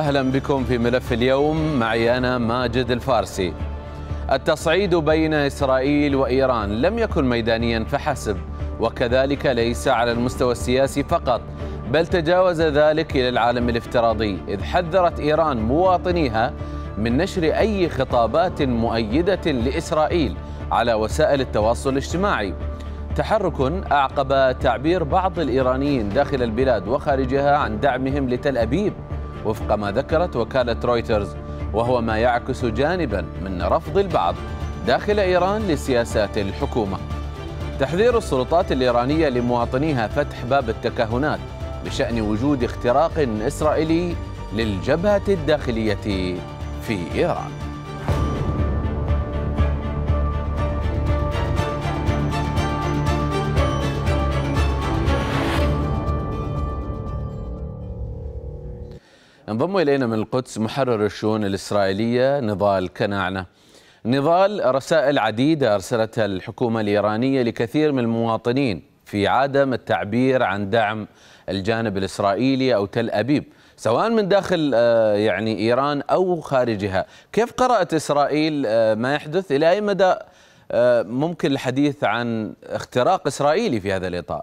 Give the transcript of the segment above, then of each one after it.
أهلا بكم في ملف اليوم معي أنا ماجد الفارسي التصعيد بين إسرائيل وإيران لم يكن ميدانيا فحسب وكذلك ليس على المستوى السياسي فقط بل تجاوز ذلك إلى العالم الافتراضي إذ حذرت إيران مواطنيها من نشر أي خطابات مؤيدة لإسرائيل على وسائل التواصل الاجتماعي تحرك أعقب تعبير بعض الإيرانيين داخل البلاد وخارجها عن دعمهم لتل أبيب وفق ما ذكرت وكالة رويترز وهو ما يعكس جانبا من رفض البعض داخل إيران لسياسات الحكومة تحذير السلطات الإيرانية لمواطنيها فتح باب التكهنات بشأن وجود اختراق إسرائيلي للجبهة الداخلية في إيران انضم الينا من القدس محرر الشؤون الاسرائيليه نضال كناعنه. نضال رسائل عديده ارسلتها الحكومه الايرانيه لكثير من المواطنين في عدم التعبير عن دعم الجانب الاسرائيلي او تل ابيب، سواء من داخل آه، يعني ايران او خارجها، كيف قرات اسرائيل آه، ما يحدث؟ الى اي مدى آه، ممكن الحديث عن اختراق اسرائيلي في هذا الاطار؟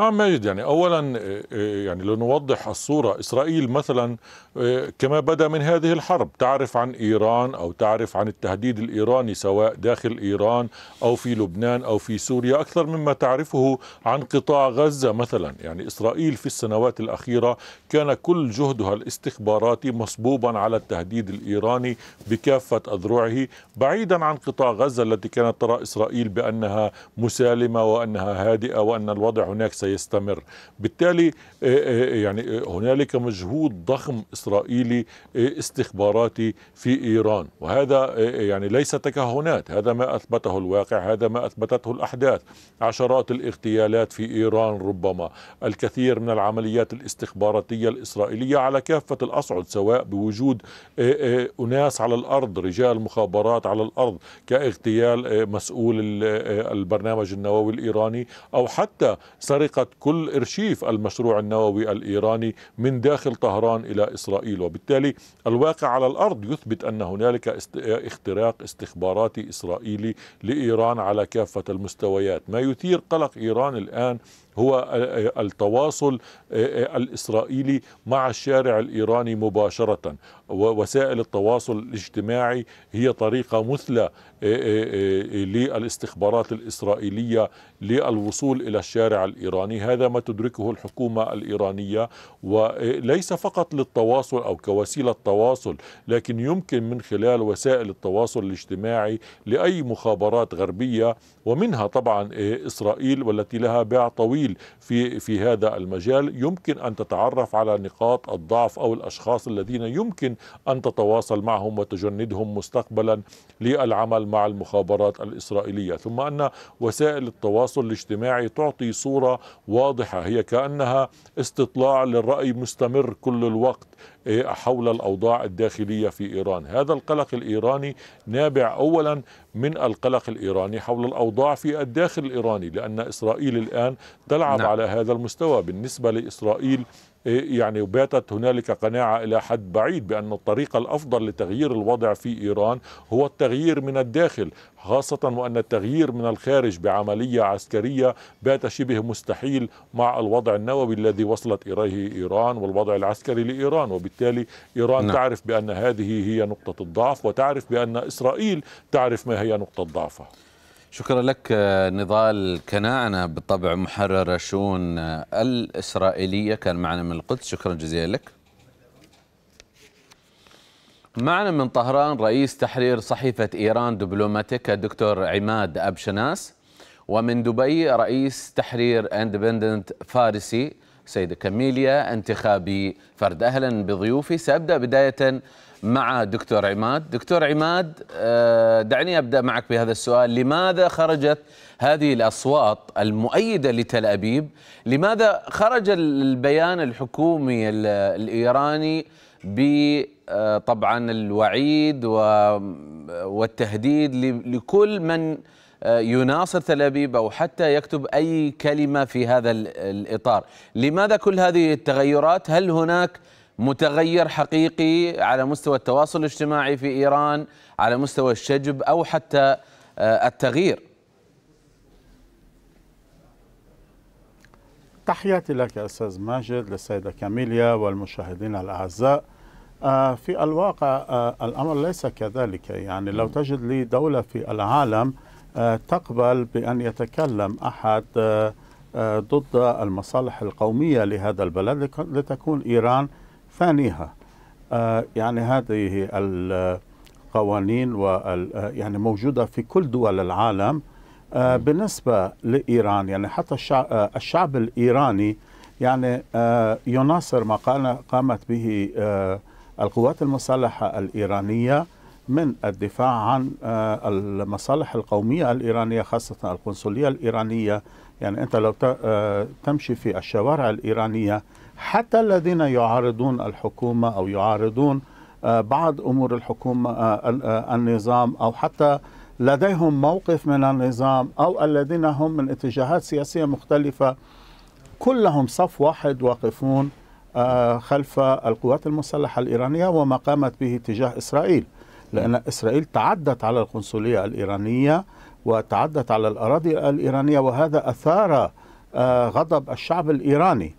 نعم ماجد يعني اولا آه، آه، يعني لنوضح الصوره اسرائيل مثلا آه، كما بدا من هذه الحرب تعرف عن ايران او تعرف عن التهديد الايراني سواء داخل ايران او في لبنان او في سوريا اكثر مما تعرفه عن قطاع غزه مثلا يعني اسرائيل في السنوات الاخيره كان كل جهدها الاستخباراتي مصبوبا على التهديد الايراني بكافه اذرعه بعيدا عن قطاع غزه التي كانت ترى اسرائيل بانها مسالمه وانها هادئه وان الوضع هناك سيستمر بالتالي آه، آه، يعني هنالك مجهود ضخم الإسرائيلي إيه، استخباراتي في إيران وهذا إيه، إيه، يعني ليس تكهنات هذا ما أثبته الواقع هذا ما أثبتته الأحداث عشرات الاغتيالات في إيران ربما الكثير من العمليات الاستخباراتية الإسرائيلية على كافة الأصعد سواء بوجود أناس على الأرض رجال مخابرات على الأرض كاغتيال مسؤول البرنامج النووي الإيراني أو حتى سرقة كل إرشيف المشروع النووي الإيراني من داخل طهران إلى إسرائيل إسرائيل وبالتالي الواقع على الأرض يثبت أن هنالك اختراق استخباراتي إسرائيلي لإيران على كافة المستويات ما يثير قلق إيران الآن هو التواصل آه، آه، الإسرائيلي مع الشارع الإيراني مباشرة ووسائل التواصل الاجتماعي هي طريقة مثلى آه، للاستخبارات الإسرائيلية للوصول إلى الشارع الإيراني هذا ما تدركه الحكومة الإيرانية وليس فقط للتواصل أو كوسيلة تواصل لكن يمكن من خلال وسائل التواصل الاجتماعي لأي مخابرات غربية ومنها طبعا إسرائيل والتي لها باع طويل في, في هذا المجال يمكن أن تتعرف على نقاط الضعف أو الأشخاص الذين يمكن أن تتواصل معهم وتجندهم مستقبلا للعمل مع المخابرات الإسرائيلية ثم أن وسائل التواصل التواصل الاجتماعي تعطي صورة واضحة هي كأنها استطلاع للرأي مستمر كل الوقت إيه، حول الأوضاع الداخلية في إيران هذا القلق الإيراني نابع أولا من القلق الإيراني حول الأوضاع في الداخل الإيراني لأن إسرائيل الآن تلعب نعم. على هذا المستوى بالنسبة لإسرائيل إيه، يعني باتت هنالك قناعة إلى حد بعيد بأن الطريقة الأفضل لتغيير الوضع في إيران هو التغيير من الداخل خاصة وأن التغيير من الخارج بعملية عسكرية بات شبه مستحيل مع الوضع النووي الذي وصلت إليه إيران والوضع العسكري لإيران وبالتالي إيران نعم. تعرف بأن هذه هي نقطة الضعف وتعرف بأن إسرائيل تعرف ما هي نقطة ضعفها شكرا لك آه، نضال كناعنة بالطبع محرر الشؤون آه، الإسرائيلية كان معنا من القدس شكرا جزيلا لك معنا من طهران رئيس تحرير صحيفة إيران دبلوماتيك الدكتور عماد أبشناس ومن دبي رئيس تحرير اندبندنت فارسي سيدة كاميليا انتخابي فرد أهلا بضيوفي سأبدأ بداية مع دكتور عماد دكتور عماد آه، دعني أبدأ معك بهذا السؤال لماذا خرجت هذه الأصوات المؤيدة لتل أبيب لماذا خرج البيان الحكومي الإيراني بطبعا آه، الوعيد والتهديد لكل من آه، يناصر تل أبيب أو حتى يكتب أي كلمة في هذا الإطار لماذا كل هذه التغيرات هل هناك متغير حقيقي على مستوى التواصل الاجتماعي في إيران على مستوى الشجب أو حتى آه، التغيير تحياتي لك أستاذ ماجد للسيدة كاميليا والمشاهدين الأعزاء آه، في الواقع الأمر ليس كذلك يعني لو تجد لي دولة في العالم آه، تقبل بأن يتكلم أحد آه، آه، ضد المصالح القومية لهذا البلد لتكون إيران ثانيها يعني هذه القوانين وال يعني موجودة في كل دول العالم بالنسبة لإيران يعني حتى الشعب الإيراني يعني يناصر ما قامت به القوات المسلحة الإيرانية من الدفاع عن آه، المصالح القومية الإيرانية خاصة القنصلية الإيرانية يعني أنت لو آه، تمشي في الشوارع الإيرانية حتى الذين يعارضون الحكومة أو يعارضون آه، بعض أمور الحكومة النظام أو حتى لديهم موقف من النظام أو الذين هم من اتجاهات سياسية مختلفة كلهم صف واحد واقفون خلف القوات المسلحة الإيرانية وما قامت به تجاه إسرائيل لأن إسرائيل تعدت على القنصلية الإيرانية وتعدت على الأراضي الإيرانية وهذا أثار آه، غضب الشعب الإيراني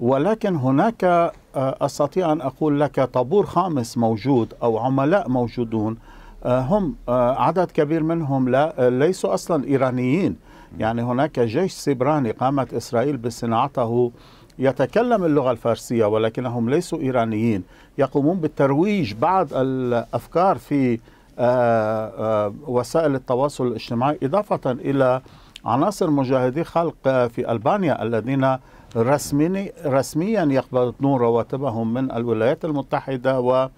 ولكن هناك آه، أستطيع أن أقول لك طابور خامس موجود أو عملاء موجودون آه، هم عدد كبير منهم لا ليسوا أصلا إيرانيين يعني هناك جيش سبراني قامت إسرائيل بصناعته يتكلم اللغة الفارسية ولكنهم ليسوا إيرانيين يقومون بالترويج بعض الافكار في آه، آه، وسائل التواصل الاجتماعي اضافه الى عناصر مجاهدي خلق آه، في البانيا الذين رسميا يقبضون رواتبهم من الولايات المتحده و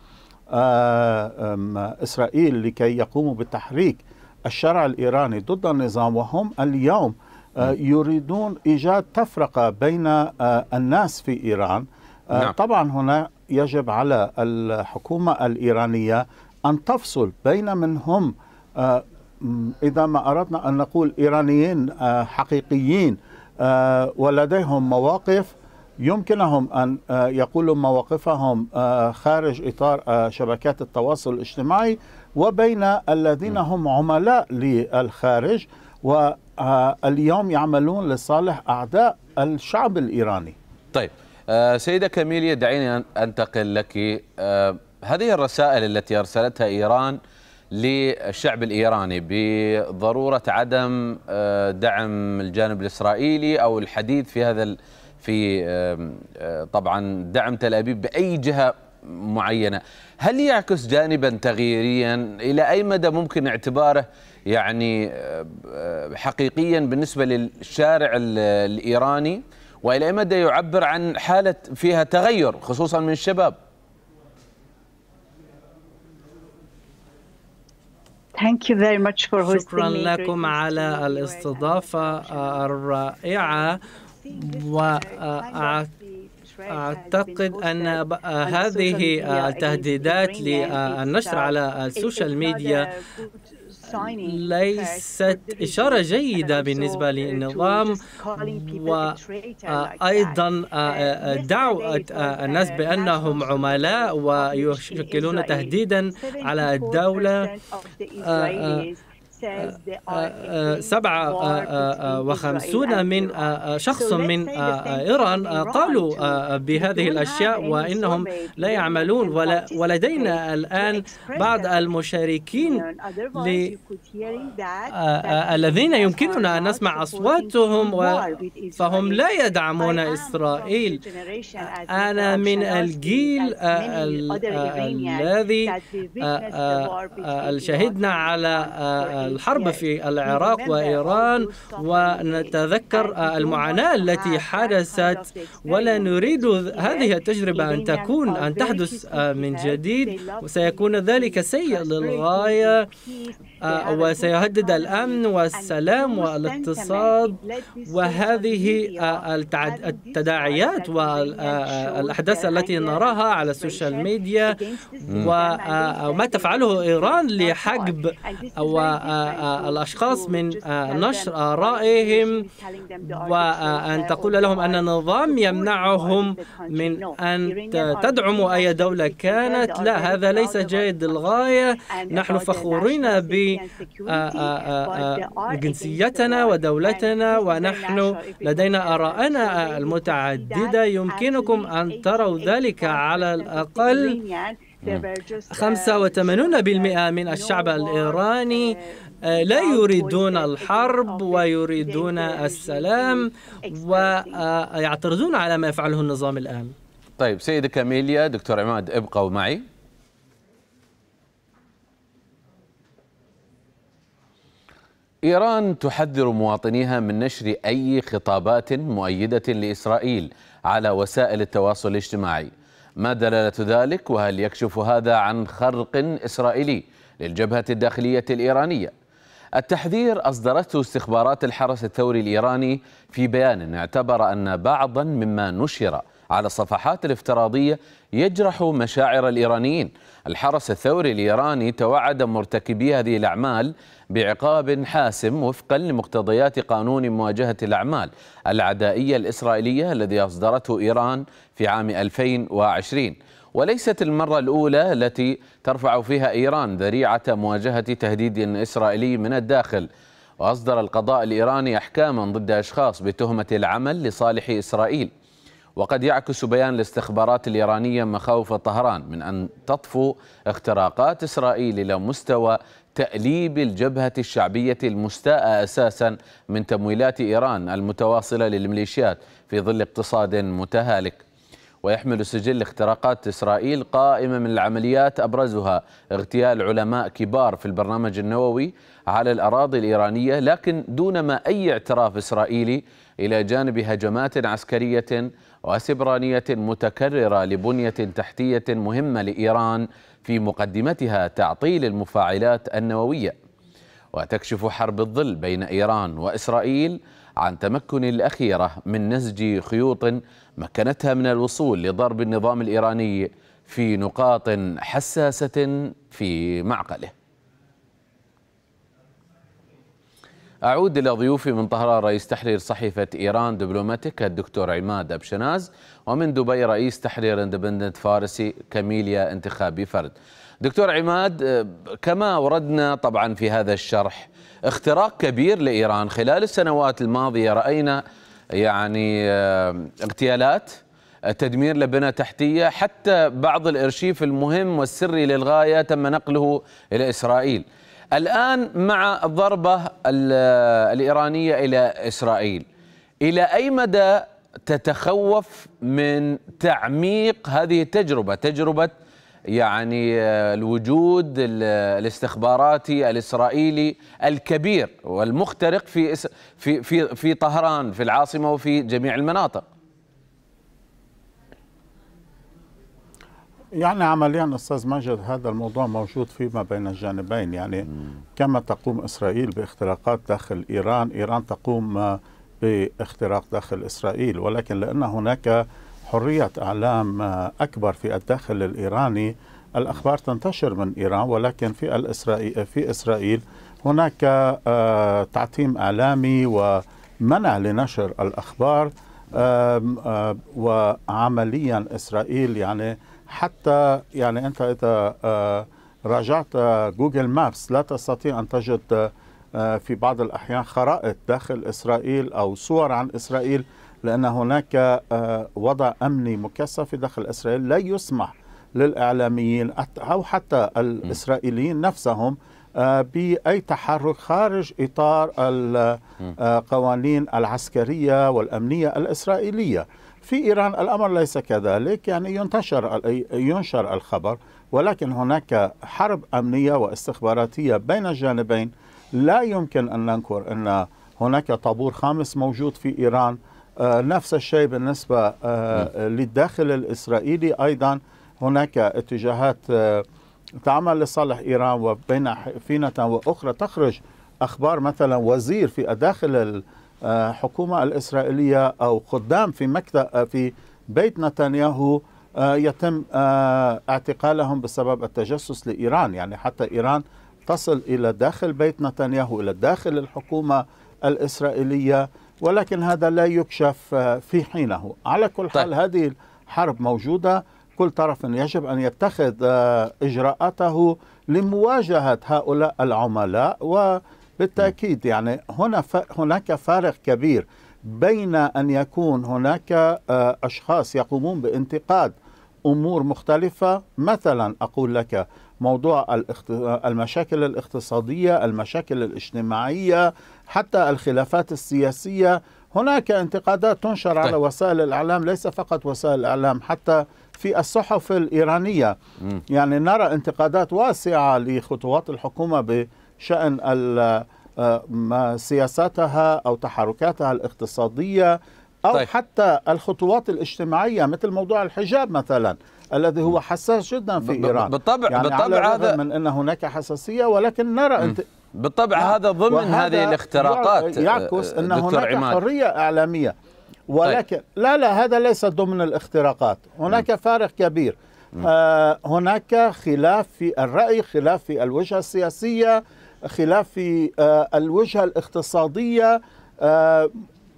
اسرائيل لكي يقوموا بتحريك الشرع الايراني ضد النظام وهم اليوم نعم. يريدون ايجاد تفرقه بين الناس في ايران نعم. طبعا هنا يجب على الحكومة الإيرانية أن تفصل بين من هم آه، إذا ما أردنا أن نقول إيرانيين آه، حقيقيين آه، ولديهم مواقف يمكنهم أن يقولوا مواقفهم خارج إطار شبكات التواصل الاجتماعي وبين الذين نعم. هم عملاء للخارج واليوم يعملون لصالح أعداء الشعب الإيراني طيب آه، سيدة كاميليا دعيني أنتقل لك آه، هذه الرسائل التي أرسلتها إيران للشعب الإيراني بضرورة عدم آه، دعم الجانب الإسرائيلي أو الحديث في هذا في طبعا دعم تل أبيب بأي جهة معينة هل يعكس جانبا تغييريا إلى أي مدى ممكن اعتباره يعني حقيقيا بالنسبة للشارع الإيراني والى اي مدى يعبر عن حاله فيها تغير خصوصا من الشباب شكرا لكم على الاستضافه الرائعه واعتقد أن هذه التهديدات للنشر على السوشيال ميديا ليست إشارة جيدة بالنسبة للنظام وأيضا آه، آه، آه، دعوة uh, الناس بأنهم عملاء ويشكلون تهديدا على الدولة آه، آه، آه، سبعة وخمسون من شخص من إيران قالوا بهذه الأشياء وإنهم لا يعملون ولدينا الآن بعض المشاركين الذين يمكننا أن نسمع أصواتهم فهم لا يدعمون إسرائيل أنا من الجيل الذي شهدنا على الحرب في العراق وإيران ونتذكر المعاناة التي حدثت ولا نريد هذه التجربة أن تكون أن تحدث آه، من جديد وسيكون ذلك سيء للغاية آه، وسيهدد الأمن والسلام والاقتصاد وهذه آه، التداعيات والأحداث التي نراها على السوشيال ميديا وما آه، تفعله إيران لحجب الأشخاص من نشر آرائهم وأن تقول لهم أن النظام يمنعهم من أن تدعموا أي دولة كانت لا هذا ليس جيد للغاية نحن فخورين ب آه، آه، آه، جنسيتنا ودولتنا ونحن لدينا آراءنا المتعددة يمكنكم أن تروا ذلك على الأقل 85% uh, uh, من الشعب uh, الإيراني لا يريدون الحرب ويريدون السلام ويعترضون على ما يفعله النظام الآن طيب سيدة كاميليا دكتور عماد ابقوا معي إيران تحذر مواطنيها من نشر أي خطابات مؤيدة لإسرائيل على وسائل التواصل الاجتماعي ما دلالة ذلك وهل يكشف هذا عن خرق إسرائيلي للجبهة الداخلية الإيرانية التحذير أصدرته استخبارات الحرس الثوري الإيراني في بيان اعتبر أن بعضا مما نشر على الصفحات الافتراضية يجرح مشاعر الإيرانيين الحرس الثوري الإيراني توعد مرتكبي هذه الأعمال بعقاب حاسم وفقا لمقتضيات قانون مواجهة الأعمال العدائية الإسرائيلية الذي أصدرته إيران في عام 2020 وليست المرة الأولى التي ترفع فيها إيران ذريعة مواجهة تهديد إسرائيلي من الداخل وأصدر القضاء الإيراني أحكاما ضد أشخاص بتهمة العمل لصالح إسرائيل وقد يعكس بيان الاستخبارات الإيرانية مخاوف طهران من أن تطفو اختراقات إسرائيل إلى مستوى تأليب الجبهة الشعبية المستاءة أساسا من تمويلات إيران المتواصلة للميليشيات في ظل اقتصاد متهالك ويحمل سجل اختراقات إسرائيل قائمة من العمليات أبرزها اغتيال علماء كبار في البرنامج النووي على الأراضي الإيرانية لكن دون ما أي اعتراف إسرائيلي إلى جانب هجمات عسكرية وسبرانية متكررة لبنية تحتية مهمة لإيران في مقدمتها تعطيل المفاعلات النووية وتكشف حرب الظل بين إيران وإسرائيل عن تمكن الأخيرة من نسج خيوط مكنتها من الوصول لضرب النظام الإيراني في نقاط حساسة في معقله أعود إلى ضيوفي من طهران رئيس تحرير صحيفة إيران دبلوماتيك الدكتور عماد أبشناز ومن دبي رئيس تحرير اندبندنت فارسي كاميليا انتخابي فرد دكتور عماد كما وردنا طبعا في هذا الشرح اختراق كبير لإيران خلال السنوات الماضية رأينا يعني آه، اغتيالات آه، تدمير لبنى تحتية حتى بعض الإرشيف المهم والسري للغاية تم نقله إلى إسرائيل الآن مع الضربة آه، الإيرانية إلى إسرائيل إلى أي مدى تتخوف من تعميق هذه التجربة تجربة يعني آه، الوجود الاستخباراتي الاسرائيلي الكبير والمخترق في في في في طهران في العاصمه وفي جميع المناطق. يعني عمليا استاذ ماجد هذا الموضوع موجود فيما بين الجانبين يعني كما تقوم اسرائيل باختراقات داخل ايران، ايران تقوم آه، باختراق داخل اسرائيل ولكن لان هناك حرية إعلام أكبر في الداخل الإيراني الأخبار تنتشر من إيران ولكن في الإسرائيل في إسرائيل هناك آه، تعتيم إعلامي ومنع لنشر الأخبار وعمليا إسرائيل يعني حتى يعني أنت إذا آه، راجعت جوجل مابس لا تستطيع أن تجد آه، في بعض الأحيان خرائط داخل إسرائيل أو صور عن إسرائيل لأن هناك آه، وضع أمني مكثف في داخل إسرائيل لا يسمح للإعلاميين أو حتى الإسرائيليين نفسهم آه، بأي تحرك خارج إطار القوانين آه، العسكرية والأمنية الإسرائيلية في إيران الأمر ليس كذلك يعني ينتشر ينشر الخبر ولكن هناك حرب أمنية واستخباراتية بين الجانبين لا يمكن أن ننكر أن هناك طابور خامس موجود في إيران آه، نفس الشيء بالنسبة آه، للداخل الإسرائيلي أيضا هناك اتجاهات آه، تعمل لصالح إيران وبين فينة وأخرى تخرج أخبار مثلا وزير في داخل الحكومة الإسرائيلية أو خدام في مكتب في بيت نتنياهو يتم اعتقالهم بسبب التجسس لإيران يعني حتى إيران تصل إلى داخل بيت نتنياهو إلى داخل الحكومة الإسرائيلية ولكن هذا لا يكشف آه، في حينه على كل حال طيب. هذه الحرب موجودة كل طرف يجب أن يتخذ آه، إجراءاته لمواجهة هؤلاء العملاء وبالتأكيد يعني هنا هناك فارق كبير بين أن يكون هناك آه، أشخاص يقومون بانتقاد أمور مختلفة مثلا أقول لك موضوع المشاكل الاقتصادية المشاكل الاجتماعية حتى الخلافات السياسية هناك انتقادات تنشر طيب. على وسائل الإعلام ليس فقط وسائل الإعلام حتى في الصحف الإيرانية م. يعني نرى انتقادات واسعة لخطوات الحكومة بشأن آه، سياساتها أو تحركاتها الاقتصادية أو طيب. حتى الخطوات الاجتماعية مثل موضوع الحجاب مثلاً الذي هو حساس جدا في ايران بالطبع يعني بالطبع هذا من ان هناك حساسيه ولكن نرى بالطبع يعني هذا ضمن هذه الاختراقات يعكس آه، ان هناك عماد. حريه اعلاميه ولكن طيب. لا لا هذا ليس ضمن الاختراقات هناك م. فارق كبير آه هناك خلاف في الراي خلاف في الوجهه السياسيه خلاف في آه الوجهه الاقتصاديه آه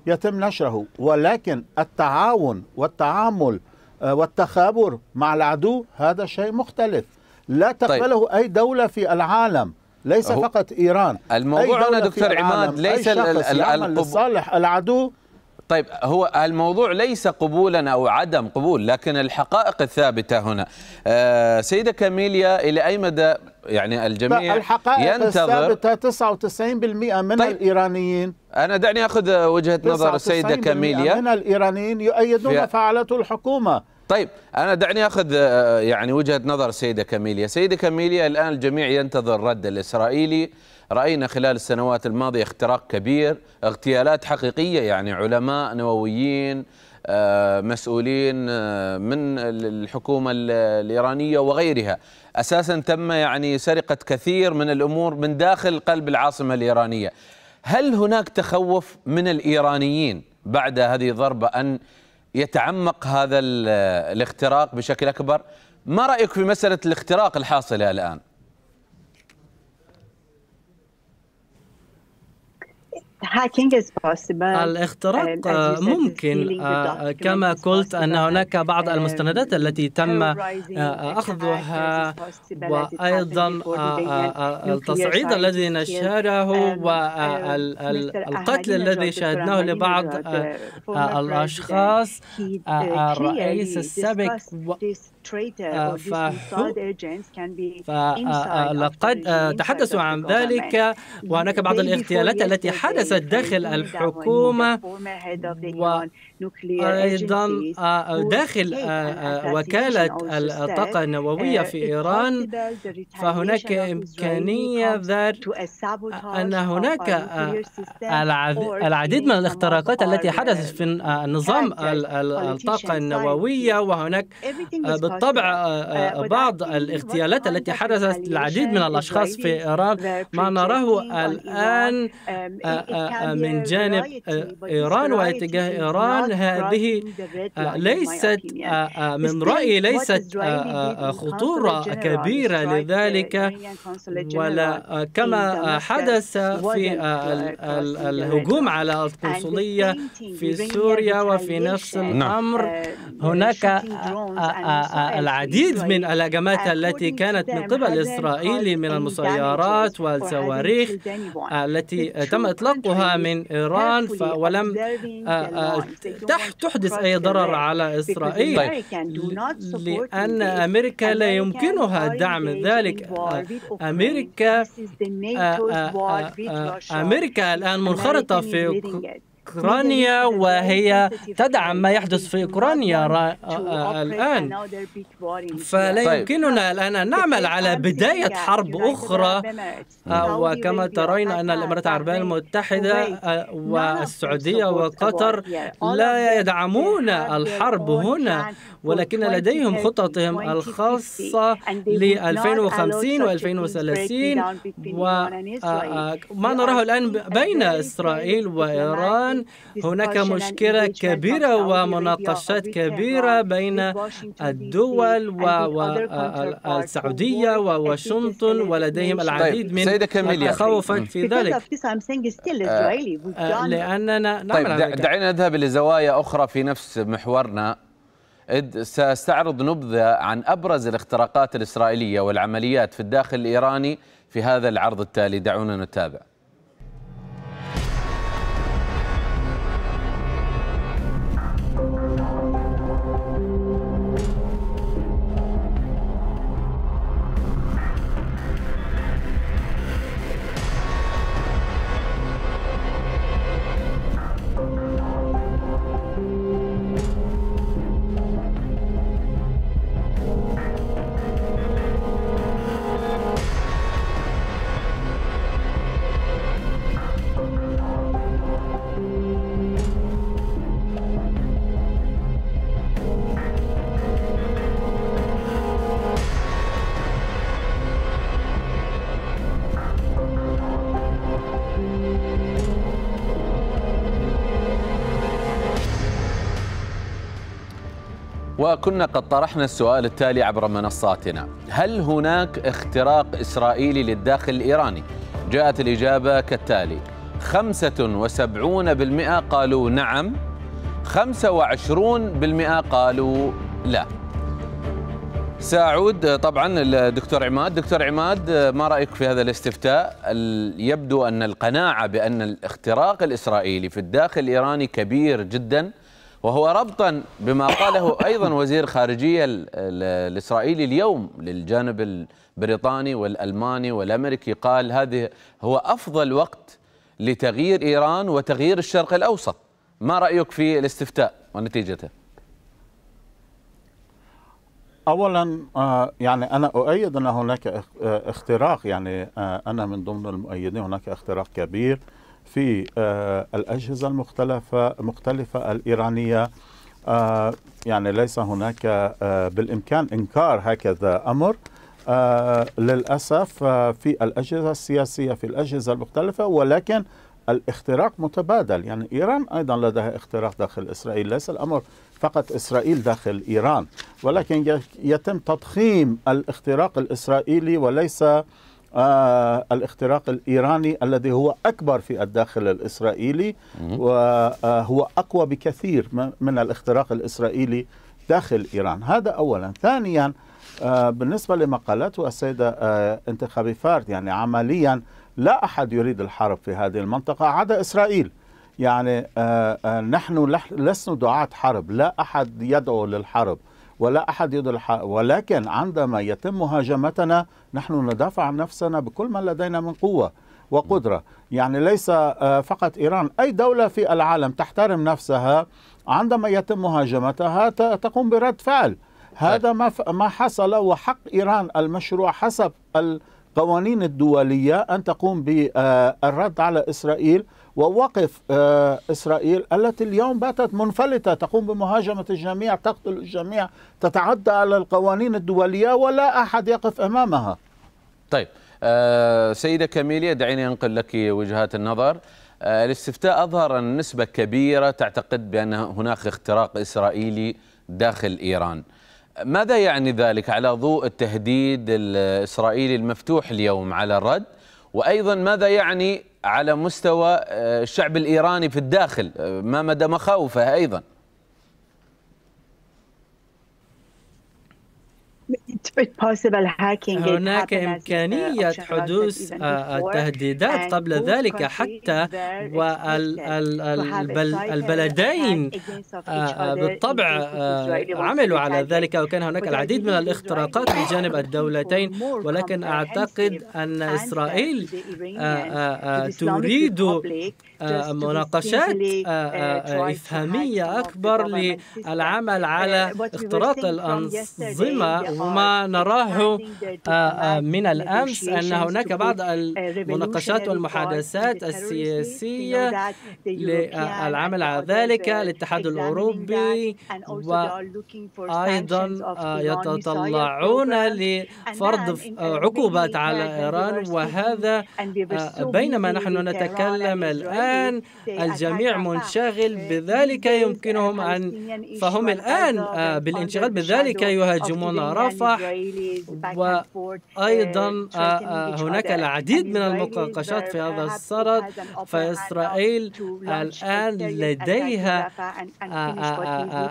يتم نشره ولكن التعاون والتعامل آه، والتخابر مع العدو هذا شيء مختلف لا طيب. تقبله طيب. أي دولة في العالم ليس فقط إيران الموضوع أنا دكتور عماد ليس لصالح العدو طيب هو الموضوع ليس قبولا او عدم قبول لكن الحقائق الثابته هنا آه سيده كاميليا الى اي مدى يعني الجميع الحقائق ينتظر الثابته 99% من طيب الايرانيين انا دعني اخذ وجهه نظر السيده كاميليا من الايرانيين يؤيدون فعلته الحكومه طيب انا دعني اخذ آه، آه، يعني وجهه نظر السيده كاميليا، السيده كاميليا الان الجميع ينتظر الرد الاسرائيلي، راينا خلال السنوات الماضيه اختراق كبير، اغتيالات حقيقيه يعني علماء نوويين آه، مسؤولين من الحكومه الايرانيه وغيرها، اساسا تم يعني سرقه كثير من الامور من داخل قلب العاصمه الايرانيه. هل هناك تخوف من الايرانيين بعد هذه الضربه ان يتعمق هذا الاختراق بشكل اكبر ما رايك في مساله الاختراق الحاصله الان الاختراق ممكن آه، كما قلت أن هناك بعض um, المستندات التي تم آه، آه، أخذها وأيضا التصعيد الذي نشره والقتل um, uh, الذي شاهدناه لبعض الأشخاص الرئيس السابق آه، فلقد آه، آه، تحدثوا عن ذلك وهناك بعض الاغتيالات التي حدثت داخل الحكومة أيضا آه، آه، داخل آه، وكالة الطاقة النووية uh, في إيران فهناك إمكانية أن هناك العديد من الاختراقات التي حدثت في uh, نظام الطاقة النووية وهناك بالطبع uh, بعض الاغتيالات التي حدثت للعديد من الأشخاص في إيران ما نراه الآن um, من جانب إيران واتجاه إيران هذه آه، ليست آه، آه، من رأيي ليست خطورة كبيرة لذلك ولا كما حدث في الهجوم على القنصلية في سوريا وفي نفس الأمر uh, نعم. uh, هناك العديد من الهجمات التي كانت من قبل إسرائيل من المسيرات والصواريخ التي تم إطلاقها من إيران ولم تحدث أي ضرر على إسرائيل طيب. لأن أمريكا لا يمكنها دعم ذلك أمريكا أمريكا الآن منخرطة في أوكرانيا وهي تدعم ما يحدث في أوكرانيا آه، آه، الآن فلا طيب. يمكننا الآن أن نعمل على بداية حرب أخرى آه، وكما ترين أن الإمارات العربية المتحدة والسعودية وقطر لا يدعمون الحرب هنا ولكن لديهم خططهم الخاصة ل 2050 و 2030 وما آه، آه، نراه الآن بين إسرائيل وإيران هناك مشكلة كبيرة ومناقشات كبيرة بين الدول والسعودية آه، وواشنطن ولديهم العديد طيب، من التخوفات في ذلك لأننا نعمل طيب نعم، دعينا نذهب لزوايا أخرى في نفس محورنا إذ سأستعرض نبذة عن أبرز الاختراقات الإسرائيلية والعمليات في الداخل الإيراني في هذا العرض التالي دعونا نتابع وكنا قد طرحنا السؤال التالي عبر منصاتنا هل هناك اختراق إسرائيلي للداخل الإيراني؟ جاءت الإجابة كالتالي 75% قالوا نعم 25% قالوا لا سأعود طبعا الدكتور عماد دكتور عماد ما رأيك في هذا الاستفتاء يبدو أن القناعة بأن الاختراق الإسرائيلي في الداخل الإيراني كبير جدا وهو ربطا بما قاله أيضا وزير خارجية الإسرائيلي اليوم للجانب البريطاني والألماني والأمريكي قال هذه هو أفضل وقت لتغيير إيران وتغيير الشرق الأوسط ما رأيك في الاستفتاء ونتيجته؟ اولا آه، يعني انا اؤيد ان هناك آه، اختراق يعني آه، انا من ضمن المؤيدين هناك اختراق كبير في آه، الأجهزة المختلفة مختلفة الإيرانية آه، يعني ليس هناك آه، بالإمكان إنكار هكذا أمر للأسف في الأجهزة السياسية في الأجهزة المختلفة ولكن الاختراق متبادل يعني إيران أيضا لديها اختراق داخل إسرائيل ليس الأمر فقط إسرائيل داخل إيران ولكن يتم تضخيم الاختراق الإسرائيلي وليس آه، الاختراق الإيراني الذي هو أكبر في الداخل الإسرائيلي وهو آه، أقوى بكثير من الاختراق الإسرائيلي داخل إيران هذا أولا ثانيا آه، بالنسبة لما قالته السيدة انتخابي فارد يعني عمليا لا أحد يريد الحرب في هذه المنطقة عدا إسرائيل يعني نحن لسنا دعاة حرب لا أحد يدعو للحرب ولا أحد يدل الحق ولكن عندما يتم مهاجمتنا نحن ندافع عن نفسنا بكل ما لدينا من قوة وقدرة يعني ليس آه، فقط إيران أي دولة في العالم تحترم نفسها عندما يتم مهاجمتها تقوم برد فعل هذا طيب. ما ما حصل وحق إيران المشروع حسب القوانين الدولية أن تقوم بالرد آه، على إسرائيل ووقف آه، إسرائيل التي اليوم باتت منفلتة تقوم بمهاجمة الجميع تقتل الجميع تتعدى على القوانين الدولية ولا أحد يقف أمامها طيب آه، سيدة كاميليا دعيني أنقل لك وجهات النظر آه، الاستفتاء أظهر أن نسبة كبيرة تعتقد بأن هناك اختراق إسرائيلي داخل إيران ماذا يعني ذلك على ضوء التهديد الإسرائيلي المفتوح اليوم على الرد وأيضا ماذا يعني على مستوى آه، الشعب الايراني في الداخل آه، ما مدى مخاوفه ايضا؟ هناك إمكانية حدوث التهديدات قبل ذلك حتى والبلدين آه، آه، بالطبع آه، عملوا على ذلك وكان هناك العديد من الاختراقات بجانب الدولتين ولكن أعتقد أن إسرائيل تريد آه، مناقشات آه، uh, آه، إفهامية أكبر للعمل على uh, اختراق الأنظمة uh, وما نراه من الأمس أن هناك بعض المناقشات والمحادثات السياسية للعمل على ذلك الاتحاد الأوروبي وأيضا يتطلعون لفرض عقوبات على إيران وهذا بينما نحن نتكلم الآن الآن الجميع منشغل بذلك يمكنهم أن فهم الآن آه، بالانشغال بذلك يهاجمون رفح وأيضا آه، uh, آه، هناك العديد من المقاقشات في هذا الصدد فإسرائيل الآن لديها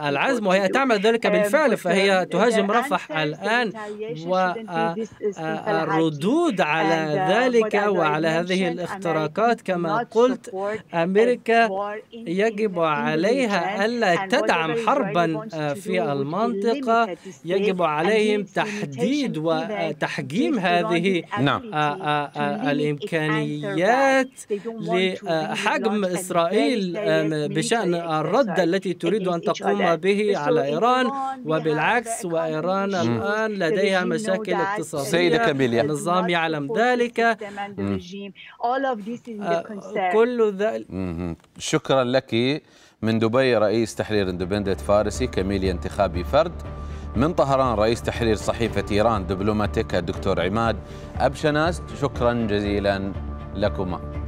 العزم وهي تعمل ذلك um, بالفعل uh, فهي تهاجم رفح الآن والردود على uh, ذلك وعلى هذه الاختراقات كما قلت أمريكا يجب عليها ألا تدعم حربا آه، في المنطقة يجب عليهم تحديد وتحجيم هذه نعم. آه، آه، الإمكانيات لحجم إسرائيل بشأن الرد التي تريد أن تقوم به على إيران وبالعكس وإيران الآن لديها مشاكل اقتصادية النظام يعلم ذلك كل الذائل شكرا لك من دبي رئيس تحرير اندبندنت فارسي كميليا انتخابي فرد من طهران رئيس تحرير صحيفة إيران دبلوماتيكا الدكتور عماد أبشناست شكرا جزيلا لكما